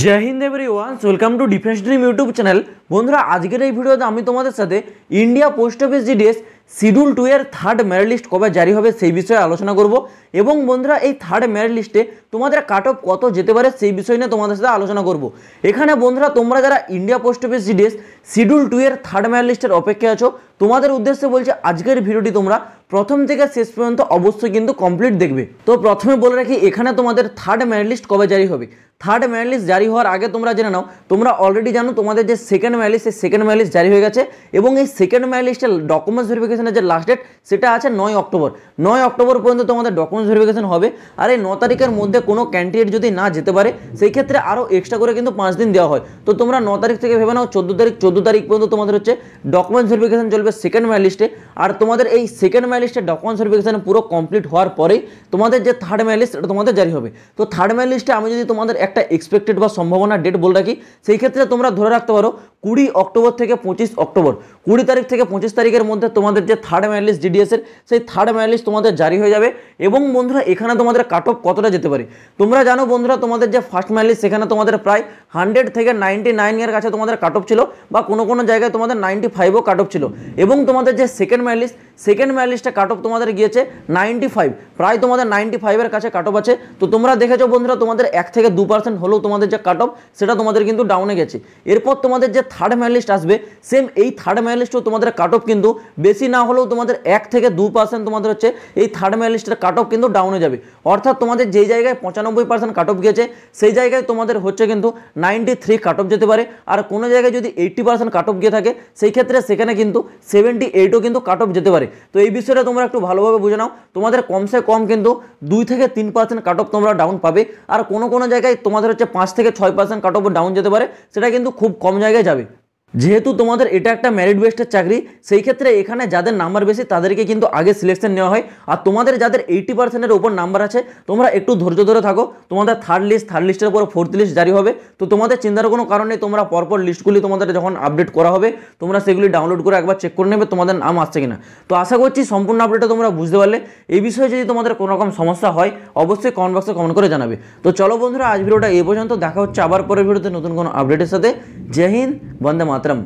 Joy Hind every ones welcome to defence dream YouTube channel বন্ধুরা আজকের এই ভিডিওতে আমি তোমাদের সাথে India post office GDS schedule two এর থার্ড মেরিট লিস্ট কবে জারি হবে সেই বিষয়ে আলোচনা করব এবং বন্ধুরা এই থার্ড মেরিট লিস্টে তোমাদের কাট অফ কত যেতে পারে সেই বিষয় নিয়ে তোমাদের সাথে আলোচনা করব এখানে বন্ধুরা তোমরা যারা India post office GDS schedule two এর থার্ড মেরিট লিস্টের অপেক্ষায় আছো তোমাদের উদ্দেশ্যে বলছে আজকের ভিডিওটি তোমরা প্রথম থেকে শেষ পর্যন্ত অবশ্যই কিন্তু কমপ্লিট দেখবে তো প্রথমে বলে রাখি এখানে তোমাদের থার্ড মেরিট লিস্ট কবে জারি হবে থার্ড ম্যানেলিস্ট জারি হওয়ার আগে তোমরা জেনে নাও তোমরা অলরেডি জানো তোমাদের যে সেকেন্ড ম্যানেলিস্ট সেই সেকেন্ড ম্যানেলিস্ট জারি হয়ে গেছে এবং এই সেকেন্ড ম্যানেলিস্টের ডকুমেন্টস ভেরিফিকেশনের যে লাস্ট ডেট সেটা আছে নয় অক্টোবর নয় অক্টোবর পর্যন্ত তোমাদের ডকুমেন্টস ভেরিফিকেশন হবে আর এই ন তারিখের মধ্যে কোনো ক্যান্ডিডেট যদি না যেতে পারে সেই ক্ষেত্রে আরও এক্সট্রা করে কিন্তু পাঁচ দিন দেওয়া হয় তো তোমরা ন তারিখ থেকে ভেবে নাও চোদ্দো তারিখ চোদ্দো তারিখ পর্যন্ত তোমাদের হচ্ছে ডকুমেন্টস ভেরিফিকেশন চলবে সেকেন্ড ম্যানেলিস্টে আর তোমাদের এই সেকেন্ড ম্যানেলিস্টের ডকুমেন্টস ভেরিফিকেশন পুরো কমপ্লিট হওয়ার পরেই তোমাদের যে থার্ড ম্যানেলিস্ট এটা তোমাদের জারি হবে তো থার্ড ম্যানেলিস্টে আমি যদি তোমাদের একটা এক্সপেক্টেড বা সম্ভাবনা ডেট বলে রাখি সেই ক্ষেত্রে তোমরা ধরে রাখতে পারো কুড়ি অক্টোবর থেকে পঁচিশ অক্টোবর কুড়ি তারিখ থেকে পঁচিশ তারিখের মধ্যে তোমাদের যে থার্ড ম্যানলিস ডিডিএসের সেই থার্ড ম্যানলিস তোমাদের জারি হয়ে যাবে এবং বন্ধুরা এখানে তোমাদের কাট অফ কতটা যেতে পারে তোমরা জানো বন্ধুরা তোমাদের যে ফার্স্ট ম্যানলিস সেখানে তোমাদের প্রায় হান্ড্রেড থেকে নাইনটি নাইনের কাছে তোমাদের কাট অফ ছিল বা কোনো কোনো জায়গায় তোমাদের নাইনটি ফাইভও কাট অফ ছিল এবং তোমাদের যে সেকেন্ড ম্যানলিস সেকেন্ড ম্যানলিসটা কাট অফ তোমাদের গিয়েছে নাইনটি ফাইভ প্রায় তোমাদের নাইনটি ফাইভের কাছে কাট অফ আছে তো তোমরা দেখেছো বন্ধুরা তোমাদের এক থেকে দু পার্সেন্ট হলেও তোমাদের যে কাট অফ সেটা তোমাদের কিন্তু ডাউনে গেছে এরপর তোমাদের যে থার্ড মেয়ালিস্ট আসবে সেম এই থার্ড মেয়ালিস্টও তোমাদের কাট অফ কিন্তু বেশি না হলেও তোমাদের এক থেকে দু পার্সেন্ট তোমাদের হচ্ছে এই থার্ড মেয়ালিস্টের কাট অফ কিন্তু ডাউনে যাবে অর্থাৎ তোমাদের যেই জায়গায় পঁচানব্বই পার্সেন্ট কাট অফ গিয়েছে সেই জায়গায় তোমাদের হচ্ছে কিন্তু নাইনটি থ্রি কাট অফ যেতে পারে আর কোনো জায়গায় যদি এইটটি পার্সেন্ট কাট অফ গিয়ে থাকে সেই ক্ষেত্রে সেখানে কিন্তু সেভেন্টি এইটও কিন্তু কাট অফ যেতে পারে তো এই বিষয়টা তোমরা একটু ভালোভাবে বুঝে নাও তোমাদের কমসে কম কিন্তু দুই থেকে তিন পার্সেন্ট কাট অফ তোমরা ডাউন পাবে আর কোনো কোনো জায়গায় তোমাদের হচ্ছে পাঁচ থেকে ছয় পার্সেন্ট কাট অফ ডাউন যেতে পারে সেটা কিন্তু খুব কম জায়গায় যাবে যেহেতু তোমাদের এটা একটা মেরিট বেস্টের চাকরি সেই ক্ষেত্রে এখানে যাদের নাম্বার বেশি তাদেরকে কিন্তু আগে সিলেকশন নেওয়া হয় আর তোমাদের যাদের এইটি পার্সেন্টের ওপর নাম্বার আছে তোমরা একটু ধৈর্য ধরে থাকো তোমাদের থার্ড লিস্ট থার্ড লিস্টের উপর ফোর্থ লিস্ট জারি হবে তো তোমাদের চিন্তার কোনো কারণে তোমরা পরপর লিস্টগুলি তোমাদের যখন আপডেট করা হবে তোমরা সেগুলি ডাউনলোড করে একবার চেক করে নেবে তোমাদের নাম আসছে কিনা তো আশা করছি সম্পূর্ণ আপডেটটা তোমরা বুঝতে পারলে এই বিষয়ে যদি তোমাদের কোনো রকম সমস্যা হয় অবশ্যই কমেন্ট বক্সে কমেন্ট করে জানাবে তো চলো বন্ধুরা আজ ভিডিওটা এ পর্যন্ত দেখা হচ্ছে আবার পরের ভিডিওতে নতুন কোনো আপডেটের সাথে জয় হিন্দ বন্দে মাতা மாத்திரம்